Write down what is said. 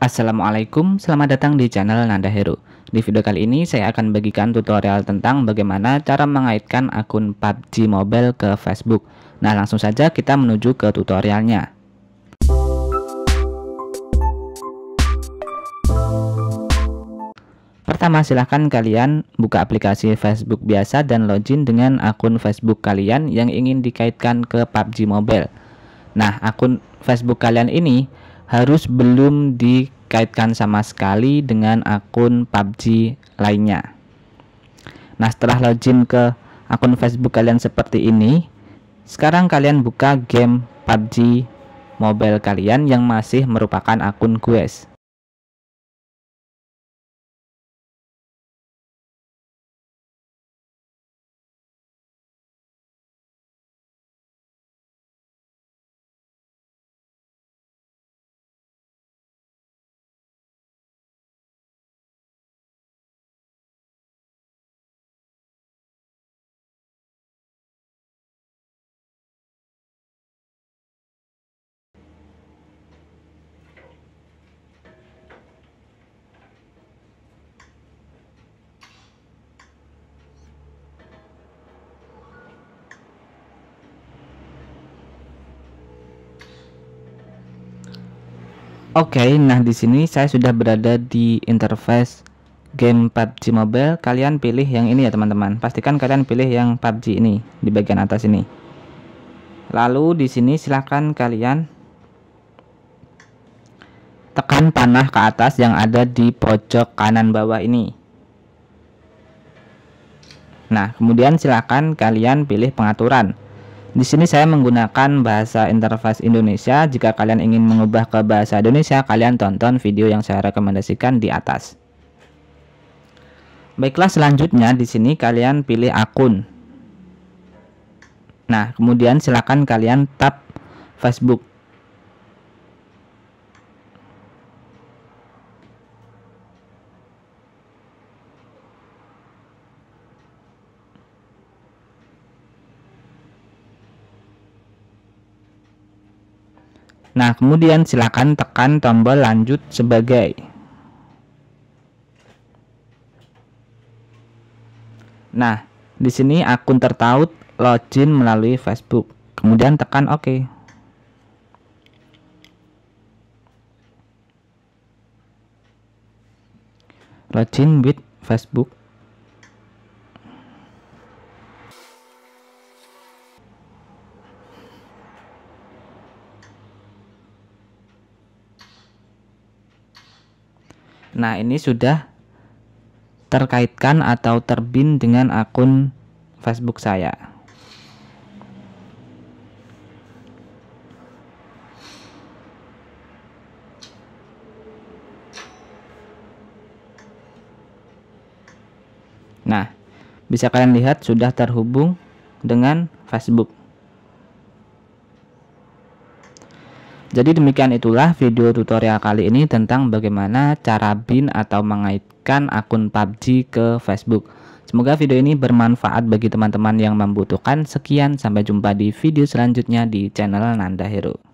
Assalamualaikum, selamat datang di channel Nanda Hero. Di video kali ini saya akan bagikan tutorial tentang bagaimana cara mengaitkan akun PUBG Mobile ke Facebook. Nah langsung saja kita menuju ke tutorialnya. Pertama silahkan kalian buka aplikasi Facebook biasa dan login dengan akun Facebook kalian yang ingin dikaitkan ke PUBG Mobile. Nah akun Facebook kalian ini harus belum dikaitkan sama sekali dengan akun PUBG lainnya. Nah, setelah login ke akun Facebook kalian seperti ini, sekarang kalian buka game PUBG Mobile kalian yang masih merupakan akun Quest. Oke, okay, nah di sini saya sudah berada di interface game PUBG Mobile. Kalian pilih yang ini ya, teman-teman. Pastikan kalian pilih yang PUBG ini di bagian atas ini. Lalu di sini silahkan kalian tekan panah ke atas yang ada di pojok kanan bawah ini. Nah, kemudian silahkan kalian pilih pengaturan. Di sini saya menggunakan bahasa interface Indonesia. Jika kalian ingin mengubah ke bahasa Indonesia, kalian tonton video yang saya rekomendasikan di atas. Baiklah, selanjutnya di sini kalian pilih akun. Nah, kemudian silakan kalian tap Facebook. Nah, kemudian silakan tekan tombol lanjut sebagai. Nah, di sini akun tertaut login melalui Facebook. Kemudian tekan OK. Login with Facebook. Nah, ini sudah terkaitkan atau terbin dengan akun Facebook saya. Nah, bisa kalian lihat sudah terhubung dengan Facebook. Jadi demikian itulah video tutorial kali ini tentang bagaimana cara bin atau mengaitkan akun PUBG ke Facebook. Semoga video ini bermanfaat bagi teman-teman yang membutuhkan. Sekian, sampai jumpa di video selanjutnya di channel Nanda Hero.